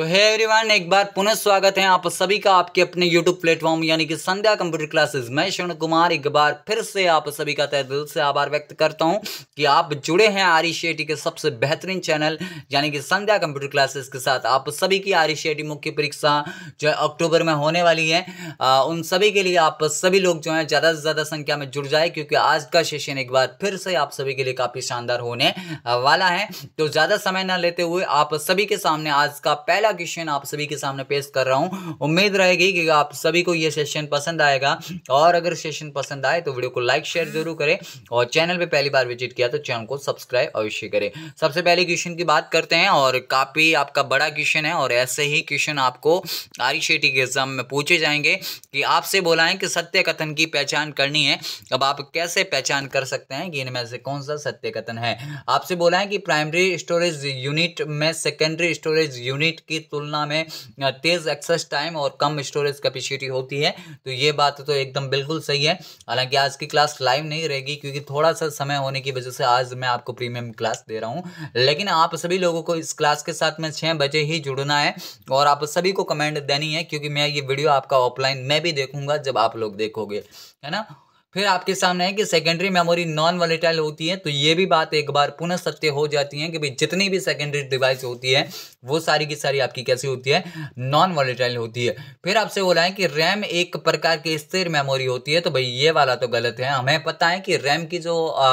तो hey everyone एक बार पुनः स्वागत है आप सभी का आपके अपने यूट्यूब प्लेटफॉर्म यानी कि संध्या कंप्यूटर क्लासेस मैं शरण कुमार एक बार फिर से आप सभी का तय दिल से आभार व्यक्त करता हूं कि आप जुड़े हैं आरी शेट्टी के सबसे बेहतरीन चैनल यानी कि संध्या कंप्यूटर क्लासेस के साथ आप सभी की आरी शेट्टी मुख्य परीक्षा जो है अक्टूबर में होने वाली है आ, उन सभी के लिए आप सभी लोग जो है ज़्यादा से ज़्यादा संख्या में जुड़ जाए क्योंकि आज का सेशन एक बार फिर से आप सभी के लिए काफ़ी शानदार होने वाला है तो ज़्यादा समय ना लेते हुए आप सभी के सामने आज का पहला पहला क्वेश्चन आप सभी के सामने पेश कर रहा हूँ उम्मीद रहेगी कि आप सभी को ये सेशन पसंद आएगा और अगर सेशन पसंद आए तो वीडियो को लाइक शेयर जरूर करें और चैनल पर पहली बार विजिट किया तो चैनल को सब्सक्राइब अवश्य करें सबसे पहले क्वेश्चन की बात करते हैं और काफ़ी आपका बड़ा क्वेश्चन है और ऐसे ही क्वेश्चन आपको आरी शेट्टी के एग्जाम में पूछे जाएंगे कि आपसे बोला है कि सत्य कथन की पहचान करनी है अब आप कैसे पहचान कर सकते हैं कि इनमें से कौन सा सत्य कथन है आपसे बोला है कि प्राइमरी स्टोरेज यूनिट में सेकेंडरी स्टोरेज यूनिट की तुलना में तेज़ एक्सेस टाइम और कम स्टोरेज कैपेसिटी होती है तो ये बात तो एकदम बिल्कुल सही है हालांकि आज की क्लास लाइव नहीं रहेगी क्योंकि थोड़ा सा समय होने की वजह से आज मैं आपको प्रीमियम क्लास दे रहा हूँ लेकिन आप सभी लोगों को इस क्लास के साथ में छः बजे ही जुड़ना है और आप सभी को कमेंट देनी है क्योंकि मैं ये वीडियो आपका ऑफलाइन मैं भी देखूंगा जब आप लोग देखोगे है ना फिर आपके सामने है कि सेकेंडरी मेमोरी नॉन वॉलेटाइल होती है तो ये भी बात एक बार पुनः सत्य हो जाती है कि भाई जितनी भी सेकेंडरी डिवाइस होती है वो सारी की सारी आपकी कैसी होती है नॉन वॉलेटाइल होती है फिर आपसे बोला है कि रैम एक प्रकार की स्थिर मेमोरी होती है तो भाई ये वाला तो गलत है हमें पता है कि रैम की जो आ,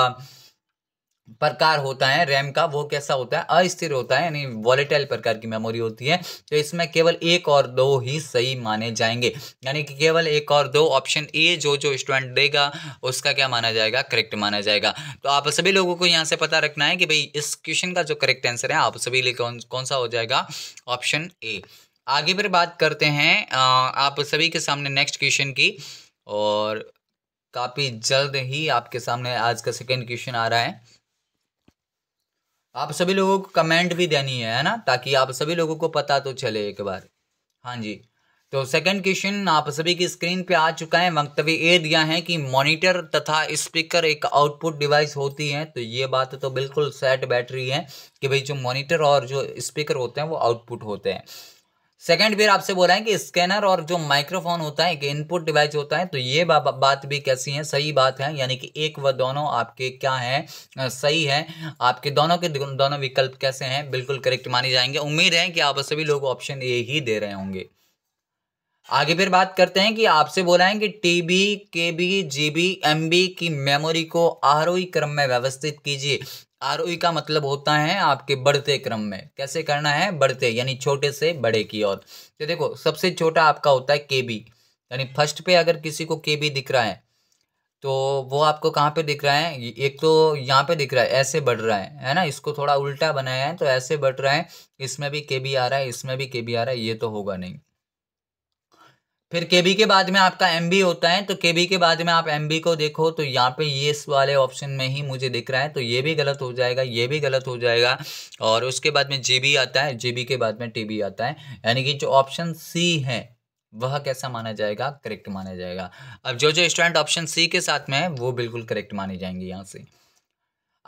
प्रकार होता है रैम का वो कैसा होता है अस्थिर होता है यानी वॉलेटाइल प्रकार की मेमोरी होती है तो इसमें केवल एक और दो ही सही माने जाएंगे यानी कि केवल एक और दो ऑप्शन ए जो जो स्टूडेंट देगा उसका क्या माना जाएगा करेक्ट माना जाएगा तो आप सभी लोगों को यहाँ से पता रखना है कि भाई इस क्वेश्चन का जो करेक्ट आंसर है आप सभी लिए कौन कौन सा हो जाएगा ऑप्शन ए आगे फिर बात करते हैं आप सभी के सामने नेक्स्ट क्वेश्चन की और काफ़ी जल्द ही आपके सामने आज का सेकेंड क्वेश्चन आ रहा है आप सभी लोगों को कमेंट भी देनी है है ना ताकि आप सभी लोगों को पता तो चले एक बार हाँ जी तो सेकंड क्वेश्चन आप सभी की स्क्रीन पे आ चुका है वक्तव्य ये दिया है कि मॉनिटर तथा स्पीकर एक आउटपुट डिवाइस होती है तो ये बात तो बिल्कुल सेट बैटरी है कि भाई जो मॉनिटर और जो स्पीकर होते हैं वो आउटपुट होते हैं सेकेंड फिर आपसे बोला है कि स्कैनर और जो माइक्रोफोन होता है कि इनपुट डिवाइस होता है तो ये बा, बात भी कैसी है सही बात है यानी कि एक व दोनों आपके क्या है सही है आपके दोनों के दोनों विकल्प कैसे हैं बिल्कुल करेक्ट माने जाएंगे उम्मीद है कि आप सभी लोग ऑप्शन ए ही दे रहे होंगे आगे फिर बात करते हैं कि आपसे बोला है कि TB KB K B G B M B की मेमोरी को आरोही e क्रम में व्यवस्थित कीजिए आर ओ का मतलब होता है आपके बढ़ते क्रम में कैसे करना है बढ़ते यानी छोटे से बड़े की ओर तो देखो सबसे छोटा आपका होता है के बी यानी फर्स्ट पे अगर किसी को के बी दिख रहा है तो वो आपको कहाँ पे दिख रहा है एक तो यहाँ पे दिख रहा है ऐसे बढ़ रहा है है ना इसको थोड़ा उल्टा बनाया है तो ऐसे बढ़ रहा है इसमें भी के बी आ रहा है इसमें भी के बी आ रहा है ये तो होगा नहीं फिर के बी के बाद में आपका एम बी होता है तो के बी के बाद में आप एम बी को देखो तो यहाँ पे ये इस वाले ऑप्शन में ही मुझे दिख रहा है तो ये भी गलत हो जाएगा ये भी गलत हो जाएगा और उसके बाद में जी बी आता है जी बी के बाद में टी बी आता है यानी कि जो ऑप्शन सी है वह कैसा माना जाएगा करेक्ट माना जाएगा अब जो जो स्टूडेंट ऑप्शन सी के साथ में है वो बिल्कुल करेक्ट मानी जाएंगी यहाँ से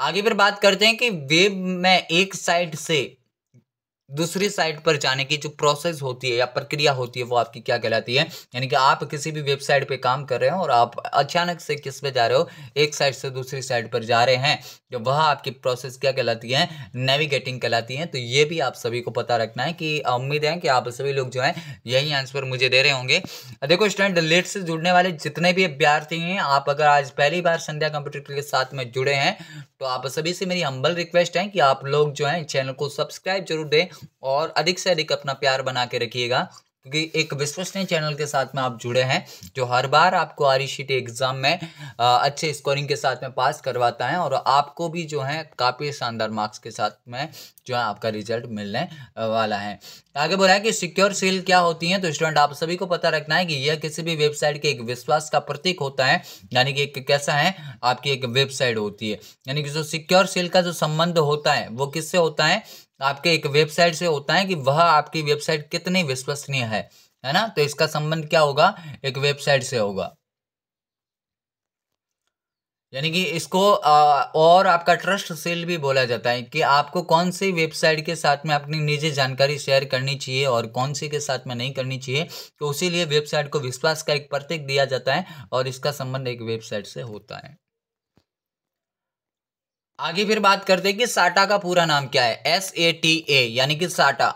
आगे फिर बात करते हैं कि वेब में एक साइड से दूसरी साइट पर जाने की जो प्रोसेस होती है या प्रक्रिया होती है वो आपकी क्या कहलाती है यानी कि आप किसी भी वेबसाइट पे काम कर रहे हो और आप अचानक से किस पे जा रहे हो एक साइट से दूसरी साइट पर जा रहे हैं जो वह आपकी प्रोसेस क्या कहलाती है नेविगेटिंग कहलाती है तो ये भी आप सभी को पता रखना है कि उम्मीद है कि आप सभी लोग जो है यही आंसर मुझे दे रहे होंगे देखो स्टूडेंट लेट से जुड़ने वाले जितने भी अभ्यार्थी हैं आप अगर आज पहली बार संध्या कंप्यूटर के साथ में जुड़े हैं तो आप सभी से मेरी हम्बल रिक्वेस्ट है कि आप लोग जो है चैनल को सब्सक्राइब जरूर दें और अधिक से अधिक अपना प्यार बना के रखिएगा क्योंकि एक विश्वसनीय चैनल के साथ में आप जुड़े हैं जो हर बार आपको आर शीट एग्ज़ाम में आ, अच्छे स्कोरिंग के साथ में पास करवाता है और आपको भी जो है काफ़ी शानदार मार्क्स के साथ में जो है आपका रिजल्ट मिलने वाला है आगे बोला है कि सिक्योर सील क्या होती है तो स्टूडेंट आप सभी को पता रखना है कि यह किसी भी वेबसाइट के एक विश्वास का प्रतीक होता है यानी कि एक कैसा है आपकी एक वेबसाइट होती है यानी कि जो सिक्योर सील का जो संबंध होता है वो किससे होता है आपके एक वेबसाइट से होता है कि वह आपकी वेबसाइट कितनी विश्वसनीय है है ना तो इसका संबंध क्या होगा एक वेबसाइट से होगा यानी कि इसको और आपका ट्रस्ट सेल भी बोला जाता है कि आपको कौन सी वेबसाइट के साथ में अपनी निजी जानकारी शेयर करनी चाहिए और कौन सी के साथ में नहीं करनी चाहिए तो उसी लिए वेबसाइट को विश्वास का एक प्रतीक दिया जाता है और इसका संबंध एक वेबसाइट से होता है आगे फिर बात करते हैं कि साटा का पूरा नाम क्या है एस ए टी ए यानी कि साटा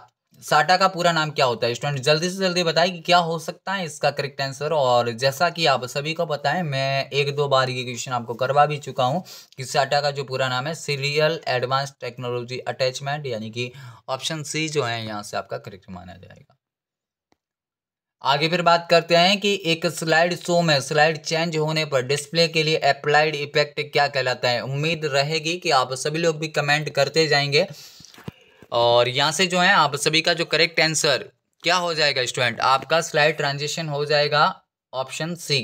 साटा का पूरा नाम क्या होता है स्टूडेंट जल्दी से जल्दी बताएं कि क्या हो सकता है इसका करेक्ट आंसर और जैसा कि आप सभी को पता है मैं एक दो बार ये क्वेश्चन आपको करवा भी चुका हूँ कि साटा का जो पूरा नाम है सीरियल एडवांस टेक्नोलॉजी अटैचमेंट यानी कि ऑप्शन सी जो है यहाँ से आपका करेक्ट माना जाएगा आगे फिर बात करते हैं कि एक स्लाइड शो में स्लाइड चेंज होने पर डिस्प्ले के लिए अप्लाइड इफेक्ट क्या कहलाता है उम्मीद रहेगी कि आप सभी लोग भी कमेंट करते जाएंगे और यहाँ से जो है आप सभी का जो करेक्ट आंसर क्या हो जाएगा स्टूडेंट आपका स्लाइड ट्रांजिशन हो जाएगा ऑप्शन सी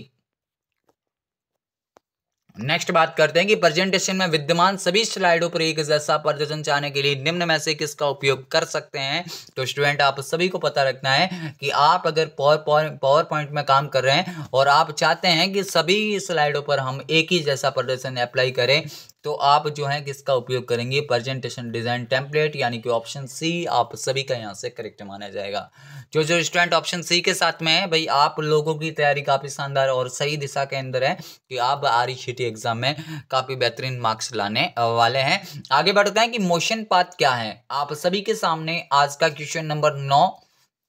नेक्स्ट बात करते हैं कि प्रेजेंटेशन में विद्यमान सभी स्लाइडों पर एक जैसा प्रदर्शन चाहने के लिए निम्न में से किसका उपयोग कर सकते हैं तो स्टूडेंट आप सभी को पता रखना है कि आप अगर पावर पावर पॉइंट में काम कर रहे हैं और आप चाहते हैं कि सभी स्लाइडों पर हम एक ही जैसा प्रदर्शन अप्लाई करें तो आप जो है किसका उपयोग करेंगे प्रेजेंटेशन डिज़ाइन टेम्पलेट यानी कि ऑप्शन सी आप सभी का यहाँ से करेक्ट माना जाएगा जो जो स्टूडेंट ऑप्शन सी के साथ में है भाई आप लोगों की तैयारी काफ़ी शानदार और सही दिशा के अंदर है कि आप आर ई एग्ज़ाम में काफ़ी बेहतरीन मार्क्स लाने वाले हैं आगे बढ़ते हैं कि मोशन पाथ क्या है आप सभी के सामने आज का क्वेश्चन नंबर नौ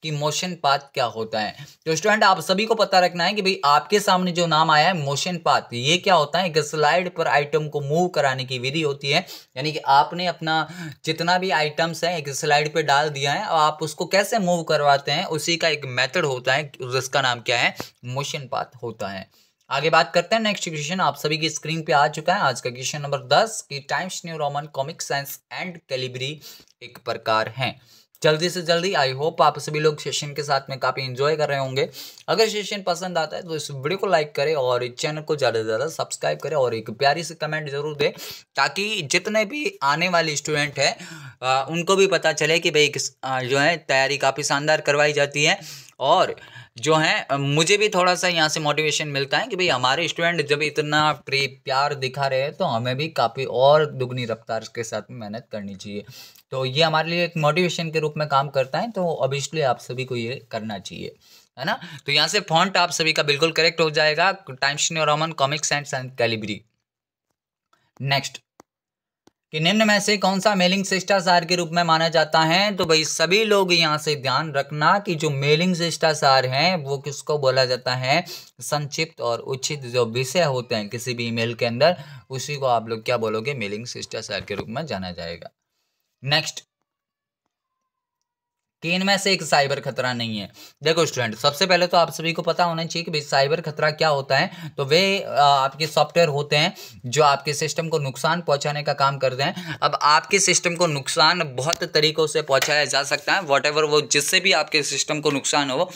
कि मोशन पाथ क्या होता है तो स्टूडेंट आप सभी को पता रखना है कि भाई आपके सामने जो नाम आया है मोशन पाथ ये क्या होता है एक स्लाइड पर आइटम को मूव कराने की विधि होती है यानी कि आपने अपना जितना भी आइटम्स है एक स्लाइड पर डाल दिया है और आप उसको कैसे मूव करवाते हैं उसी का एक मेथड होता है जिसका नाम क्या है मोशन पाथ होता है आगे बात करते हैं नेक्स्ट क्वेश्चन आप सभी की स्क्रीन पे आ चुका है आज का क्वेश्चन नंबर दस की Times New Roman Comic Sans and Calibri एक प्रकार है जल्दी से जल्दी आई होप आप सभी लोग सेशन के साथ में काफ़ी इन्जॉय कर रहे होंगे अगर सेशन पसंद आता है तो इस वीडियो को लाइक करें और इस चैनल को ज़्यादा से ज़्यादा सब्सक्राइब करें और एक प्यारी से कमेंट जरूर दें ताकि जितने भी आने वाले स्टूडेंट हैं उनको भी पता चले कि भाई जो है तैयारी काफ़ी शानदार करवाई जाती है और जो है मुझे भी थोड़ा सा यहाँ से मोटिवेशन मिलता है कि भाई हमारे स्टूडेंट जब इतना प्रे प्यार दिखा रहे हैं तो हमें भी काफ़ी और दुगनी रफ्तार के साथ मेहनत करनी चाहिए तो ये हमारे लिए एक मोटिवेशन के रूप में काम करता है तो ऑब्वियसली आप सभी को ये करना चाहिए है ना तो यहाँ से फॉन्ट आप सभी का बिल्कुल करेक्ट हो जाएगा Times New Roman Comics and Calibri next कि निम्न में से कौन सा मेलिंग शिष्टाचार के रूप में माना जाता है तो भाई सभी लोग यहाँ से ध्यान रखना कि जो मेलिंग शिष्टाचार हैं वो किसको बोला जाता है संक्षिप्त और उचित जो विषय होते हैं किसी भी ईमेल के अंदर उसी को आप लोग क्या बोलोगे मेलिंग शिष्टाचार के रूप में जाना जाएगा Next, कि इनमें से एक साइबर खतरा नहीं है देखो स्टूडेंट सबसे पहले तो आप सभी को पता होना चाहिए कि भाई साइबर खतरा क्या होता है तो वे आपके सॉफ्टवेयर होते हैं जो आपके सिस्टम को नुकसान पहुंचाने का काम करते हैं अब आपके सिस्टम को नुकसान बहुत तरीकों से पहुंचाया जा सकता है वॉट वो जिससे भी आपके सिस्टम को नुकसान हो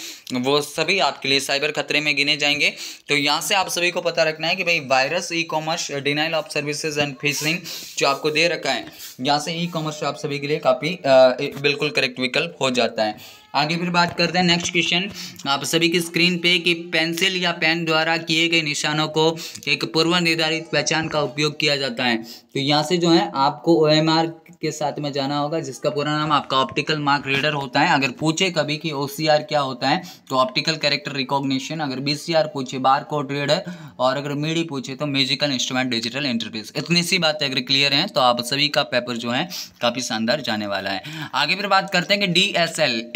वो सभी आपके लिए साइबर खतरे में गिने जाएंगे तो यहाँ से आप सभी को पता रखना है कि भाई virus e commerce denial of services and phishing जो आपको दे रखा है यहाँ से ई कॉमर्स आप सभी के लिए काफ़ी बिल्कुल करेक्ट विकल्प हो जाता है आगे फिर बात करते हैं नेक्स्ट क्वेश्चन आप सभी की स्क्रीन पे कि पेंसिल या पेन द्वारा किए गए निशानों को एक पूर्व निर्धारित पहचान का उपयोग किया जाता है तो यहाँ से जो है आपको ओ के साथ में जाना होगा जिसका पूरा नाम आपका ऑप्टिकल मार्क रीडर होता है अगर पूछे कभी कि ओ क्या होता है तो ऑप्टिकल कैरेक्टर रिकॉग्निशन अगर बी पूछे बार कोड रीडर और अगर मीडी पूछे तो म्यूजिकल इंस्ट्रूमेंट डिजिटल इंटरफेस इतनी सी बातें अगर क्लियर है तो आप सभी का पेपर जो है काफ़ी शानदार जाने वाला है आगे फिर बात करते हैं कि डी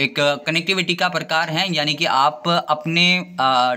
एक कनेक्टिविटी का प्रकार है यानी कि आप अपने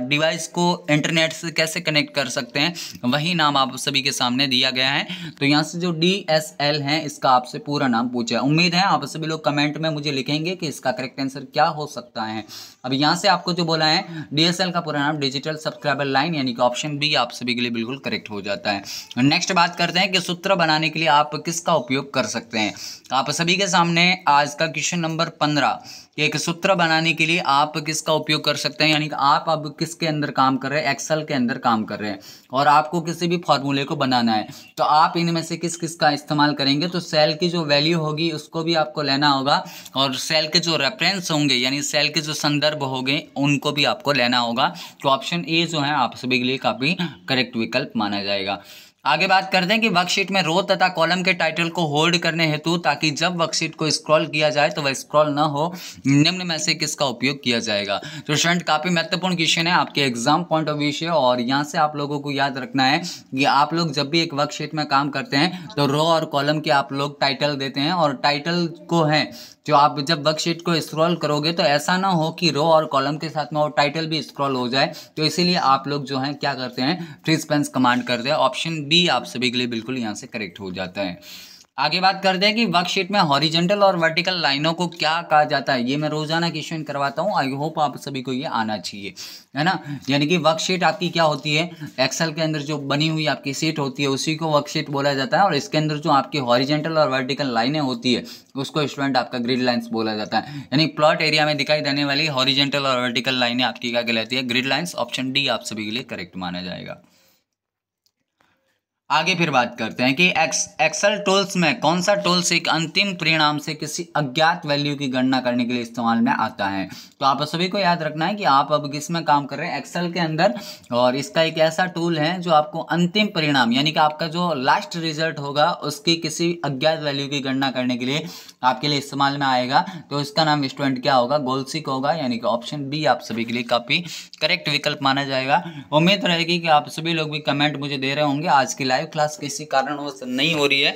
डिवाइस को इंटरनेट से कैसे कनेक्ट कर सकते हैं वही नाम आप सभी के सामने दिया गया है तो यहाँ से जो डी एस एल है इसका आपसे पूरा नाम पूछा है उम्मीद है आप सभी लोग कमेंट में मुझे लिखेंगे कि इसका करेक्ट आंसर क्या हो सकता है अब यहाँ से आपको जो बोला है डी एस एल का पूरा नाम डिजिटल सब्सक्राइबर लाइन यानी कि ऑप्शन बी आप सभी के लिए बिल्कुल करेक्ट हो जाता है नेक्स्ट बात करते हैं कि सूत्र बनाने के लिए आप किसका उपयोग कर सकते हैं आप सभी के सामने आज का क्वेश्चन नंबर पंद्रह एक सूत्र बनाने के लिए आप किसका उपयोग कर सकते हैं यानी कि आप अब किसके अंदर काम कर रहे हैं एक्सेल के अंदर काम कर रहे हैं और आपको किसी भी फॉर्मूले को बनाना है तो आप इनमें में से किस किस का इस्तेमाल करेंगे तो सेल की जो वैल्यू होगी उसको भी आपको लेना होगा और सेल के जो रेफरेंस होंगे यानी सेल के जो संदर्भ हो उनको भी आपको लेना होगा तो ऑप्शन ए जो है आप सभी के लिए काफ़ी करेक्ट विकल्प माना जाएगा आगे बात करते हैं कि वर्कशीट में रो तथा कॉलम के टाइटल को होल्ड करने हेतु ताकि जब वर्कशीट को स्क्रॉल किया जाए तो वह स्क्रॉल ना हो निम्न में से किसका उपयोग किया जाएगा तो स्टूडेंट काफ़ी महत्वपूर्ण क्वेश्चन है आपके एग्जाम पॉइंट ऑफ व्यू से और यहाँ से आप लोगों को याद रखना है कि आप लोग जब भी एक वर्कशीट में काम करते हैं तो रो और कॉलम के आप लोग टाइटल देते हैं और टाइटल को है जो आप जब वर्कशीट को स्क्रॉल करोगे तो ऐसा ना हो कि रो और कॉलम के साथ में और टाइटल भी स्क्रॉल हो जाए तो इसीलिए आप लोग जो है क्या करते हैं फ्री स्पेंस कमांड करते हैं ऑप्शन बी आप सभी के लिए बिल्कुल यहाँ से करेक्ट हो जाता है आगे बात करते हैं कि वर्कशीट में हॉरिजेंटल और वर्टिकल लाइनों को क्या कहा जाता है ये मैं रोजाना क्वेश्चन करवाता हूँ आई होप आप सभी को ये आना चाहिए है ना यानी कि वर्कशीट आपकी क्या होती है एक्सेल के अंदर जो बनी हुई आपकी सीट होती है उसी को वर्कशीट बोला जाता है और इसके अंदर जो आपकी हॉरिजेंटल और वर्टिकल लाइनें होती है उसको स्टूडेंट आपका ग्रिड लाइन्स बोला जाता है यानी प्लॉट एरिया में दिखाई देने वाली हॉरिजेंटल और वर्टिकल लाइनें आपकी क्या कहलाती है ग्रिड लाइन्स ऑप्शन डी आप सभी के लिए करेक्ट माना जाएगा आगे फिर बात करते हैं कि एक्स एक्सल टूल्स में कौन सा टूल्स एक अंतिम परिणाम से किसी अज्ञात वैल्यू की गणना करने के लिए इस्तेमाल में आता है तो आप सभी को याद रखना है कि आप अब किस में काम कर रहे हैं एक्सल के अंदर और इसका एक ऐसा टूल है जो आपको अंतिम परिणाम यानी कि आपका जो लास्ट रिजल्ट होगा उसकी किसी अज्ञात वैल्यू की गणना करने के लिए आपके लिए इस्तेमाल में आएगा तो इसका नाम स्टूडेंट क्या होगा गोलसिक होगा यानी कि ऑप्शन बी आप सभी के लिए काफ़ी करेक्ट विकल्प माना जाएगा उम्मीद रहेगी कि आप सभी लोग भी कमेंट मुझे दे रहे होंगे आज की लाइव लाइव क्लास किसी कारणवश नहीं हो रही है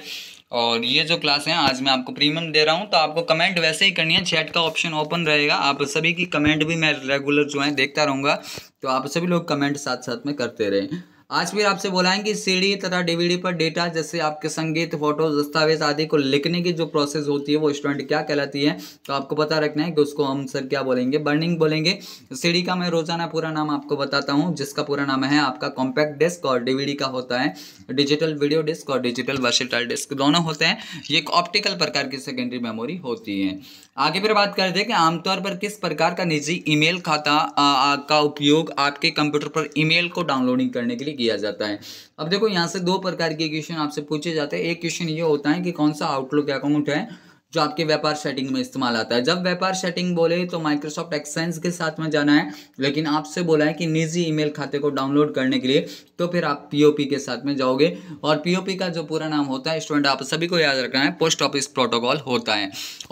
और ये जो क्लास है आज मैं आपको प्रीमियम दे रहा हूँ तो आपको कमेंट वैसे ही करनी है चैट का ऑप्शन ओपन रहेगा आप सभी की कमेंट भी मैं रेगुलर जो है देखता रहूँगा तो आप सभी लोग कमेंट साथ साथ में करते रहें आज फिर आपसे कि सीडी तथा डीवीडी पर डेटा जैसे आपके संगीत फोटो दस्तावेज आदि को लिखने की जो प्रोसेस होती है वो स्टूडेंट क्या कहलाती है तो आपको पता रखना है कि उसको हम सर क्या बोलेंगे बर्निंग बोलेंगे सीडी का मैं रोजाना पूरा नाम आपको बताता हूँ जिसका पूरा नाम है आपका कॉम्पैक्ट डिस्क और डीवीडी का होता है डिजिटल वीडियो डिस्क और डिजिटल वर्सेटल डिस्क दोनों होते हैं ये एक ऑप्टिकल प्रकार की सेकेंडरी मेमोरी होती है आगे फिर बात करते हैं कि आमतौर पर किस प्रकार का निजी ईमेल खाता आ, का उपयोग आपके कंप्यूटर पर ईमेल को डाउनलोडिंग करने के लिए किया जाता है अब देखो यहाँ से दो प्रकार के क्वेश्चन आपसे पूछे जाते हैं एक क्वेश्चन ये होता है कि कौन सा आउटलुक अकाउंट है जो आपके व्यापार सेटिंग में इस्तेमाल आता है जब व्यापार सेटिंग बोले तो माइक्रोसॉफ्ट एक्सेंस के साथ में जाना है लेकिन आपसे बोला है कि निजी ईमेल खाते को डाउनलोड करने के लिए तो फिर आप पीओपी के साथ में जाओगे और पीओपी का जो पूरा नाम होता है स्टूडेंट आप सभी को याद रखना है पोस्ट ऑफिस प्रोटोकॉल होता है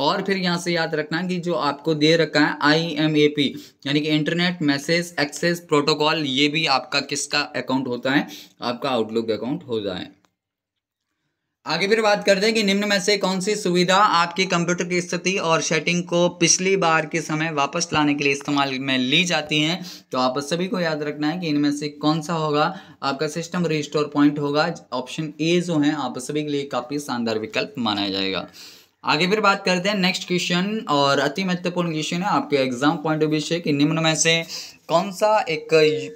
और फिर यहाँ से याद रखना कि जो आपको दे रखा है आई एम ए पी यानी कि इंटरनेट मैसेज एक्सेस प्रोटोकॉल ये भी आपका किसका अकाउंट होता है आपका आउटलुक अकाउंट हो जाए आगे फिर बात करते हैं कि निम्न में से कौन सी सुविधा आपकी कंप्यूटर की स्थिति और सेटिंग को पिछली बार के समय वापस लाने के लिए इस्तेमाल में ली जाती हैं तो आप सभी को याद रखना है कि इनमें से कौन सा होगा आपका सिस्टम रिस्टोर पॉइंट होगा ऑप्शन ए जो है आप सभी के लिए काफ़ी शानदार विकल्प माना जाएगा आगे फिर बात करते हैं नेक्स्ट क्वेश्चन और अति महत्वपूर्ण क्वेश्चन है आपके एग्जाम पॉइंट ऑफ व्यू से कि निम्न में से कौन सा एक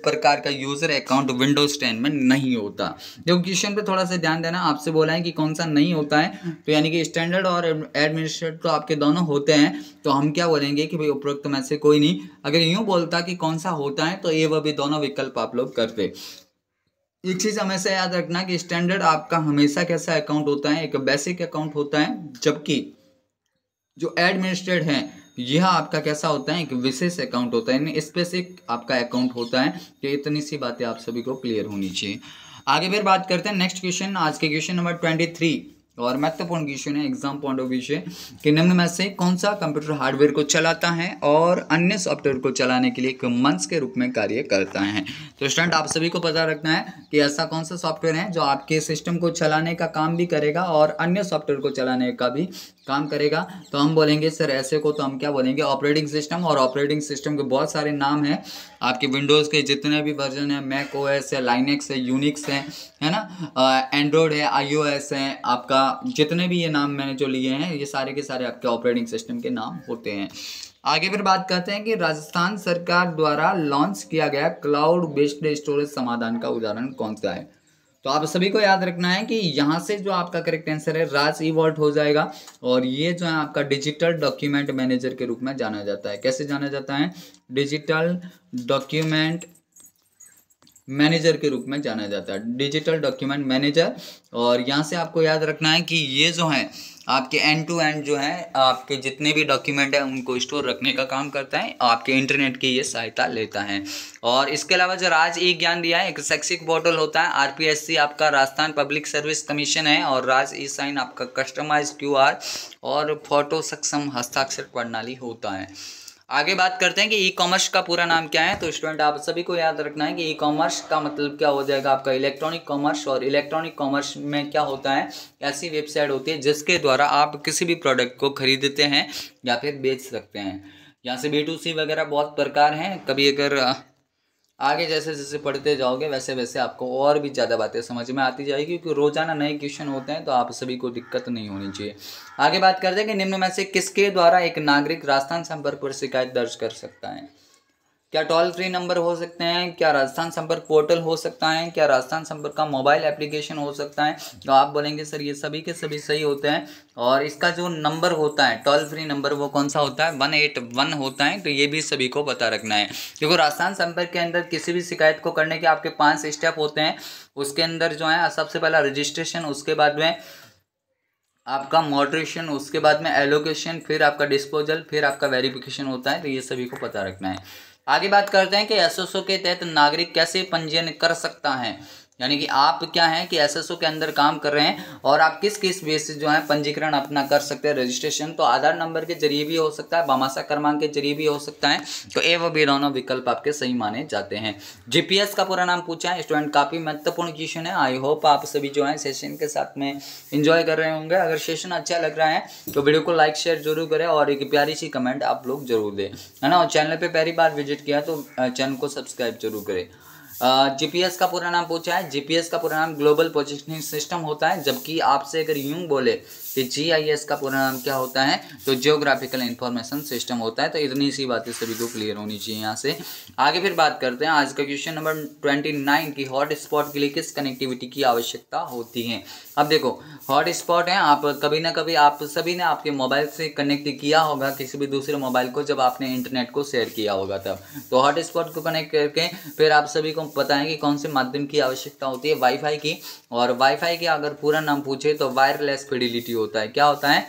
प्रकार का यूज़र अकाउंट विंडोज टेन में नहीं होता देखो क्वेश्चन पे थोड़ा सा ध्यान देना आपसे बोला है कि कौन सा नहीं होता है तो यानी कि स्टैंडर्ड और एडमिनिस्ट्रेट तो आपके दोनों होते हैं तो हम क्या बोलेंगे कि भाई उपरोक्त में से कोई नहीं अगर यूँ बोलता कि कौन सा होता है तो ये वह भी दोनों विकल्प आप लोग करते एक चीज़ हमेशा याद रखना कि स्टैंडर्ड आपका हमेशा कैसा अकाउंट होता है एक बेसिक अकाउंट होता है जबकि जो एडमिनिस्ट्रेट है यह आपका कैसा होता है एक विशेष अकाउंट होता है यानी स्पेसिफिक आपका अकाउंट होता है तो इतनी सी बातें आप सभी को क्लियर होनी चाहिए आगे फिर बात करते हैं नेक्स्ट क्वेश्चन आज के क्वेश्चन नंबर ट्वेंटी थ्री और महत्वपूर्ण विषय है एग्जाम पॉइंट ऑफ व्यू कि निम्न में से कौन सा कंप्यूटर हार्डवेयर को चलाता है और अन्य सॉफ्टवेयर को चलाने के लिए एक मंच के रूप में कार्य करता है तो स्टूडेंट आप सभी को पता रखना है कि ऐसा कौन सा सॉफ्टवेयर है जो आपके सिस्टम को चलाने का काम भी करेगा और अन्य सॉफ्टवेयर को चलाने का भी काम करेगा तो हम बोलेंगे सर ऐसे को तो हम क्या बोलेंगे ऑपरेटिंग सिस्टम और ऑपरेटिंग सिस्टम के बहुत सारे नाम हैं आपके विंडोज़ के जितने भी वर्जन है मैक ओ एस है लाइनेक्स है यूनिक्स है है ना एंड्रॉयड है आई ओ एस है आपका जितने भी ये नाम मैंने जो लिए हैं ये सारे के सारे आपके ऑपरेटिंग सिस्टम के नाम होते हैं आगे फिर बात करते हैं कि राजस्थान सरकार द्वारा लॉन्च किया गया क्लाउड बेस्ड स्टोरेज समाधान का उदाहरण कौन सा है तो आप सभी को याद रखना है कि यहाँ से जो आपका करेक्ट आंसर है राज इवॉल्ट हो जाएगा और ये जो है आपका डिजिटल डॉक्यूमेंट मैनेजर के रूप में जाना जाता है कैसे जाना जाता है डिजिटल डॉक्यूमेंट मैनेजर के रूप में जाना जाता है डिजिटल डॉक्यूमेंट मैनेजर और यहाँ से आपको याद रखना है कि ये जो है आपके एंड टू एंड जो है आपके जितने भी डॉक्यूमेंट हैं उनको स्टोर रखने का काम करता है आपके इंटरनेट की ये सहायता लेता है और इसके अलावा जो राज ई ज्ञान दिया है एक शैक्षिक पोर्टल होता है आर आपका राजस्थान पब्लिक सर्विस कमीशन है और राज ई साइन आपका कस्टमाइज क्यू और फोटो सक्षम हस्ताक्षर प्रणाली होता है आगे बात करते हैं कि ई कॉमर्स का पूरा नाम क्या है तो स्टूडेंट आप सभी को याद रखना है कि ई कॉमर्स का मतलब क्या हो जाएगा आपका इलेक्ट्रॉनिक कॉमर्स और इलेक्ट्रॉनिक कॉमर्स में क्या होता है ऐसी वेबसाइट होती है जिसके द्वारा आप किसी भी प्रोडक्ट को खरीदते हैं या फिर बेच सकते हैं यहाँ से बी टू सी वगैरह बहुत प्रकार हैं कभी अगर आगे जैसे जैसे पढ़ते जाओगे वैसे वैसे आपको और भी ज़्यादा बातें समझ में आती जाएगी क्योंकि रोज़ाना नए क्वेश्चन होते हैं तो आप सभी को दिक्कत नहीं होनी चाहिए आगे बात करते हैं कि निम्न में से किसके द्वारा एक नागरिक राजस्थान संपर्क पर शिकायत दर्ज कर सकता है क्या टोल फ्री नंबर हो सकते हैं क्या राजस्थान संपर्क पोर्टल हो सकता है क्या राजस्थान संपर्क का मोबाइल एप्लीकेशन हो सकता है तो आप बोलेंगे सर ये सभी के सभी सही होते हैं और इसका जो नंबर होता है टोल फ्री नंबर वो कौन सा होता है वन एट वन होता है तो ये भी सभी को पता रखना है क्योंकि राजस्थान संपर्क के अंदर किसी भी शिकायत को करने के आपके पाँच स्टेप होते हैं उसके अंदर जो है सबसे पहला रजिस्ट्रेशन उसके बाद में आपका मॉडरेशन उसके बाद में एलोकेशन फिर आपका डिस्पोजल फिर आपका वेरिफिकेशन होता है तो ये सभी को पता रखना है आगे बात करते हैं कि एसओसो के तहत नागरिक कैसे पंजीयन कर सकता है यानी कि आप क्या हैं कि एसएसओ के अंदर काम कर रहे हैं और आप किस किस बेसिस जो है पंजीकरण अपना कर सकते हैं रजिस्ट्रेशन तो आधार नंबर के जरिए भी हो सकता है बामाशा क्रमांक के जरिए भी हो सकता है तो ए व बी दोनों विकल्प आपके सही माने जाते हैं जीपीएस का पूरा नाम पूछा है स्टूडेंट काफ़ी महत्वपूर्ण क्वेश्चन है आई होप आप सभी जो है सेशन के साथ में इंजॉय कर रहे होंगे अगर सेशन अच्छा लग रहा है तो वीडियो को लाइक शेयर जरूर करें और एक प्यारी सी कमेंट आप लोग जरूर दें है ना और चैनल पर पहली बार विजिट किया तो चैनल को सब्सक्राइब जरूर करें जीपीएस का पूरा नाम पूछा है जीपीएस का पूरा नाम ग्लोबल पोजिशनिंग सिस्टम होता है जबकि आपसे अगर यूं बोले कि जीआईएस का पूरा नाम क्या होता है तो जियोग्राफिकल इंफॉर्मेशन सिस्टम होता है तो इतनी सी बातें सभी को क्लियर होनी चाहिए यहाँ से आगे फिर बात करते हैं आज का क्वेश्चन नंबर ट्वेंटी नाइन की हॉट स्पॉट के लिए किस कनेक्टिविटी की आवश्यकता होती है अब देखो हॉट स्पॉट है आप कभी ना कभी आप सभी ने आपके मोबाइल से कनेक्ट किया होगा किसी भी दूसरे मोबाइल को जब आपने इंटरनेट को शेयर किया होगा तब तो हॉट स्पॉट को कनेक्ट करके फिर आप सभी को पता है कि कौन से माध्यम की आवश्यकता होती है वाईफाई की और वाईफाई की अगर पूरा नाम पूछे तो वायरलेस फिडिलिटी होती होता है क्या होता है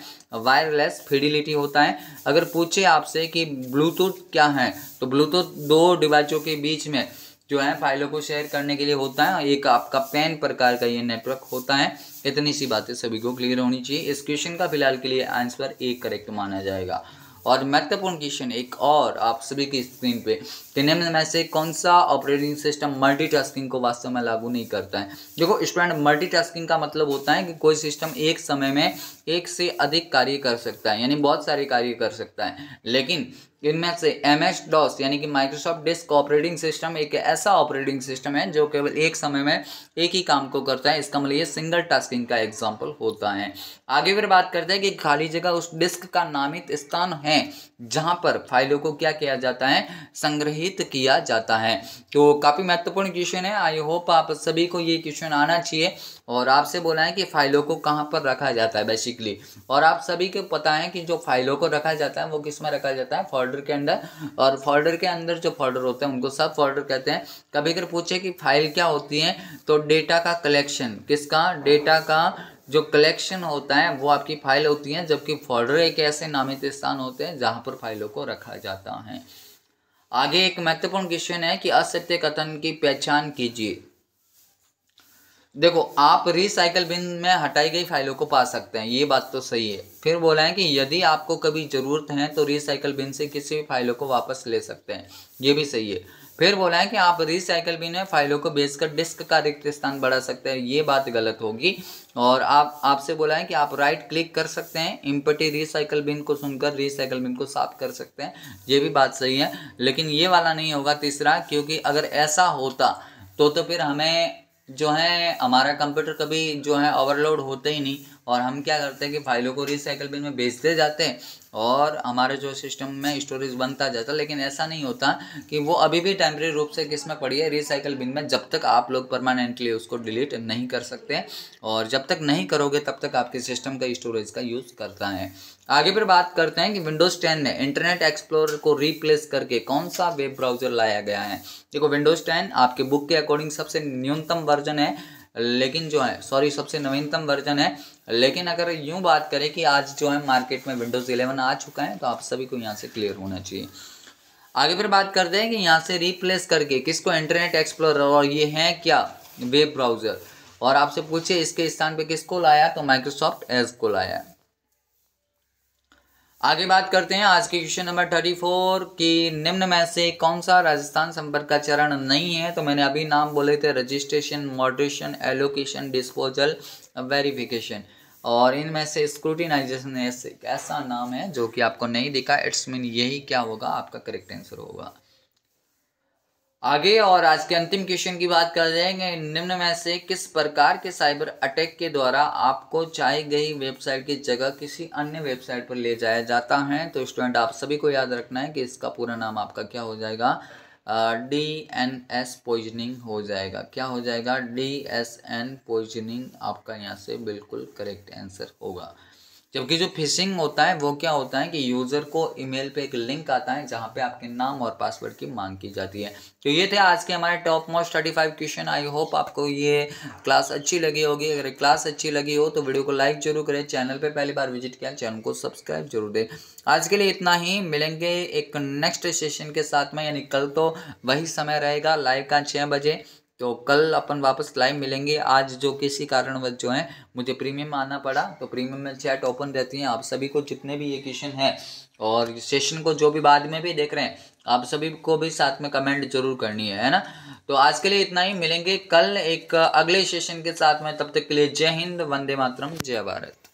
वायरलेस फिडिलिटी होता है अगर पूछे आपसे कि ब्लूटूथ क्या है तो ब्लूटूथ दो डिवाइसों के बीच में जो है फाइलों को शेयर करने के लिए होता है एक आपका पेन प्रकार का ये नेटवर्क होता है इतनी सी बातें सभी को क्लियर होनी चाहिए इस क्वेश्चन का फिलहाल के लिए आंसर एक करेक्ट माना जाएगा और महत्वपूर्ण क्वेश्चन एक और आप सभी की स्क्रीन पे निम्न में से कौन सा ऑपरेटिंग सिस्टम मल्टीटास्किंग को वास्तव में लागू नहीं करता है देखो स्टूडेंट मल्टीटास्किंग का मतलब होता है कि कोई सिस्टम एक समय में एक से अधिक कार्य कर सकता है यानी बहुत सारे कार्य कर सकता है लेकिन इनमें से एम एच डॉस यानी कि माइक्रोसॉफ्ट डिस्क ऑपरेटिंग सिस्टम एक ऐसा ऑपरेटिंग सिस्टम है जो केवल एक समय में एक ही काम को करता है इसका मतलब ये सिंगल टास्किंग का एग्जाम्पल होता है आगे फिर बात करते हैं कि खाली जगह उस डिस्क का नामित स्थान है जहाँ पर फाइलों को क्या किया जाता है संग्रहित किया जाता है तो काफ़ी महत्वपूर्ण क्वेश्चन है आई होप आप सभी को ये क्वेश्चन आना चाहिए और आपसे बोला है कि फाइलों को कहाँ पर रखा जाता है बेसिकली और आप सभी को पता है कि जो फाइलों को रखा जाता है वो किस में रखा जाता है फोल्डर के अंदर और फोल्डर के अंदर जो फोल्डर होते हैं उनको सब फोल्डर कहते हैं कभी अगर पूछे कि फाइल क्या होती है तो डेटा का कलेक्शन किसका डेटा का जो कलेक्शन होता है वो आपकी फाइल होती है जबकि फोल्डर एक ऐसे नामित स्थान होते हैं जहाँ पर फाइलों को रखा जाता है आगे एक महत्वपूर्ण क्वेश्चन है कि असत्य कथन की पहचान कीजिए देखो आप रिसाइकल बिन में हटाई गई फाइलों को पा सकते हैं ये बात तो सही है फिर बोला है कि यदि आपको कभी ज़रूरत है तो रिसाइकल बिन से किसी भी फाइलों को वापस ले सकते हैं ये भी सही है फिर बोला है कि आप रिसाइकल बिन में फाइलों को बेचकर डिस्क का रिक्त स्थान बढ़ा सकते हैं ये बात गलत होगी और आप आपसे बोला है कि आप राइट क्लिक कर सकते हैं इम्पटी रिसाइकल बिन को सुनकर रिसाइकल बिन को साफ कर सकते हैं ये भी बात सही है लेकिन ये वाला नहीं होगा तीसरा क्योंकि अगर ऐसा होता तो तो फिर हमें जो है हमारा कंप्यूटर कभी जो है ओवरलोड होते ही नहीं और हम क्या करते हैं कि फाइलों को रिसाइकल बिन में बेचते जाते हैं और हमारे जो सिस्टम में स्टोरेज बनता जाता लेकिन ऐसा नहीं होता कि वो अभी भी टेम्प्रेरी रूप से किस में पड़ी है रिसाइकल बिन में जब तक आप लोग परमानेंटली उसको डिलीट नहीं कर सकते और जब तक नहीं करोगे तब तक आपके सिस्टम का स्टोरेज का यूज़ करता है आगे फिर बात करते हैं कि विंडोज़ टेन ने इंटरनेट एक्सप्लोर को रिप्लेस करके कौन सा वेब ब्राउजर लाया गया है देखो विंडोज़ टेन आपके बुक के अकॉर्डिंग सबसे न्यूनतम वर्जन है लेकिन जो है सॉरी सबसे नवीनतम वर्जन है लेकिन अगर यूं बात करें कि आज जो है मार्केट में विंडोज़ इलेवन आ चुका है तो आप सभी को यहाँ से क्लियर होना चाहिए आगे फिर बात करते हैं कि यहाँ से रिप्लेस करके किसको इंटरनेट एक्सप्लोर और ये है क्या वेब ब्राउज़र और आपसे पूछे इसके स्थान पे किसको लाया तो माइक्रोसॉफ्ट एज को लाया आगे बात करते हैं आज के क्वेश्चन नंबर थर्टी फोर की निम्न में से कौन सा राजस्थान संपर्क का चरण नहीं है तो मैंने अभी नाम बोले थे registration moderation allocation disposal verification और इनमें से स्क्रूटिनाइजेशन ऐसे ऐसा नाम है जो कि आपको नहीं दिखा इट्स मीन यही क्या होगा आपका करेक्ट आंसर होगा आगे और आज के अंतिम क्वेश्चन की बात कर जाएंगे निम्न में से किस प्रकार के साइबर अटैक के द्वारा आपको चाहे गई वेबसाइट की जगह किसी अन्य वेबसाइट पर ले जाया जाता है तो स्टूडेंट आप सभी को याद रखना है कि इसका पूरा नाम आपका क्या हो जाएगा डी एन एस पॉइजनिंग हो जाएगा क्या हो जाएगा डी एस एन पॉइजनिंग आपका यहाँ से बिल्कुल करेक्ट आंसर होगा जबकि जो फिशिंग होता है वो क्या होता है कि यूज़र को ईमेल पे एक लिंक आता है जहाँ पे आपके नाम और पासवर्ड की मांग की जाती है तो ये थे आज के हमारे top most thirty five question I hope आपको ये क्लास अच्छी लगी होगी अगर क्लास अच्छी लगी हो तो वीडियो को लाइक जरूर करें चैनल पर पहली बार विजिट किया चैनल को सब्सक्राइब जरूर दें आज के लिए इतना ही मिलेंगे एक नेक्स्ट सेशन के साथ में यानी कल तो वही समय रहेगा लाइव का छः बजे तो कल अपन वापस लाइव मिलेंगे आज जो किसी कारणवश जो है मुझे प्रीमियम आना पड़ा तो प्रीमियम में चैट ओपन रहती है आप सभी को जितने भी ये क्वेश्चन हैं और सेशन को जो भी बाद में भी देख रहे हैं आप सभी को भी साथ में कमेंट जरूर करनी है है ना तो आज के लिए इतना ही मिलेंगे कल एक अगले सेशन के साथ में तब तक के लिए जय हिंद वंदे मातरम जय भारत